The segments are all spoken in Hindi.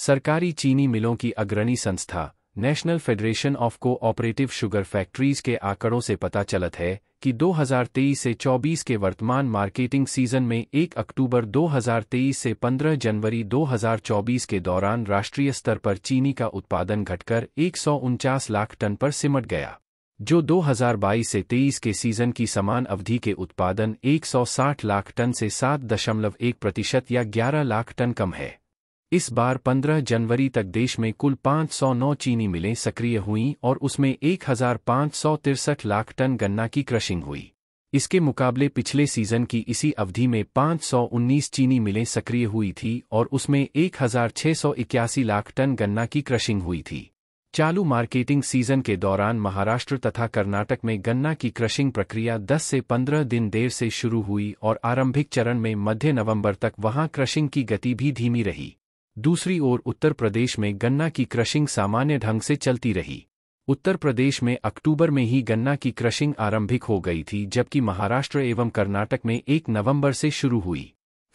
सरकारी चीनी मिलों की अग्रणी संस्था National Federation of Cooperative Sugar Factories के आंकड़ों से पता चलत है कि 2023 से 24 के वर्तमान मार्केटिंग सीजन में 1 अक्टूबर 2023 से 15 जनवरी 2024 के दौरान राष्ट्रीय स्तर पर चीनी का उत्पादन घटकर एक लाख टन पर सिमट गया जो 2022 से 23 के सीजन की समान अवधि के उत्पादन 160 लाख टन से 7.1 प्रतिशत या 11 लाख टन कम है इस बार 15 जनवरी तक देश में कुल 509 चीनी मिलें सक्रिय हुईं और उसमें एक लाख टन गन्ना की क्रशिंग हुई इसके मुकाबले पिछले सीजन की इसी अवधि में 519 चीनी मिलें सक्रिय हुई थी और उसमें एक लाख टन गन्ना की क्रशिंग हुई थी चालू मार्केटिंग सीजन के दौरान महाराष्ट्र तथा कर्नाटक में गन्ना की क्रशिंग प्रक्रिया 10 से 15 दिन देर से शुरू हुई और आरंभिक चरण में मध्य नवंबर तक वहां क्रशिंग की गति भी धीमी रही दूसरी ओर उत्तर प्रदेश में गन्ना की क्रशिंग सामान्य ढंग से चलती रही उत्तर प्रदेश में अक्टूबर में ही गन्ना की क्रशिंग आरंभिक हो गई थी जबकि महाराष्ट्र एवं कर्नाटक में एक नवंबर से शुरू हुई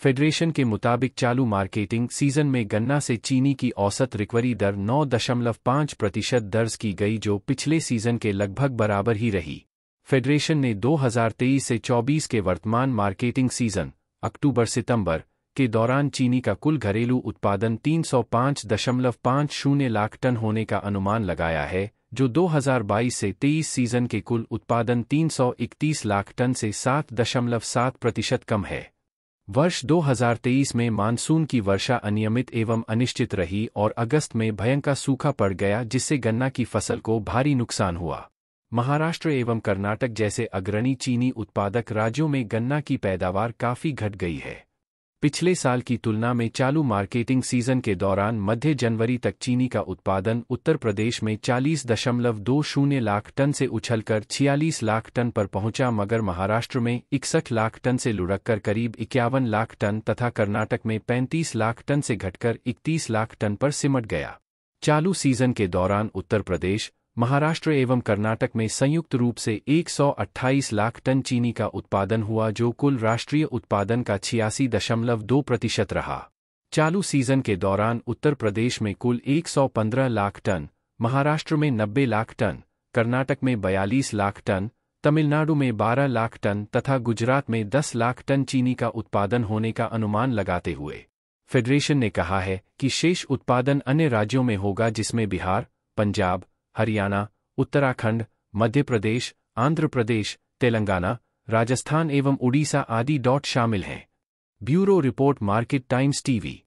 फेडरेशन के मुताबिक चालू मार्केटिंग सीजन में गन्ना से चीनी की औसत रिकवरी दर 9.5 प्रतिशत दर्ज की गई जो पिछले सीजन के लगभग बराबर ही रही फेडरेशन ने 2023 से 24 के वर्तमान मार्केटिंग सीजन अक्टूबर सितंबर के दौरान चीनी का कुल घरेलू उत्पादन 305.50 लाख टन होने का अनुमान लगाया है जो 2022 से 23 सीजन के कुल उत्पादन 331 लाख टन से 7.7 प्रतिशत कम है वर्ष 2023 में मानसून की वर्षा अनियमित एवं अनिश्चित रही और अगस्त में भयंकर सूखा पड़ गया जिससे गन्ना की फसल को भारी नुकसान हुआ महाराष्ट्र एवं कर्नाटक जैसे अग्रणी चीनी उत्पादक राज्यों में गन्ना की पैदावार काफी घट गई है पिछले साल की तुलना में चालू मार्केटिंग सीजन के दौरान मध्य जनवरी तक चीनी का उत्पादन उत्तर प्रदेश में चालीस दशमलव दो शून्य लाख टन से उछलकर छियालीस लाख टन पर पहुंचा मगर महाराष्ट्र में इकसठ लाख टन से लुढ़ककर करीब इक्यावन लाख टन तथा कर्नाटक में पैंतीस लाख टन से घटकर इकतीस लाख टन पर सिमट गया चालू सीजन के दौरान उत्तर प्रदेश महाराष्ट्र एवं कर्नाटक में संयुक्त रूप से 128 लाख टन चीनी का उत्पादन हुआ जो कुल राष्ट्रीय उत्पादन का छियासी दशमलव दो प्रतिशत रहा चालू सीजन के दौरान उत्तर प्रदेश में कुल 115 लाख टन महाराष्ट्र में 90 लाख टन कर्नाटक में 42 लाख टन तमिलनाडु में 12 लाख टन तथा गुजरात में 10 लाख टन चीनी का उत्पादन होने का अनुमान लगाते हुए फेडरेशन ने कहा है कि शेष उत्पादन अन्य राज्यों में होगा जिसमें बिहार पंजाब हरियाणा उत्तराखंड मध्य प्रदेश आंध्र प्रदेश तेलंगाना राजस्थान एवं उड़ीसा आदि डॉट शामिल हैं bureau report Market Times TV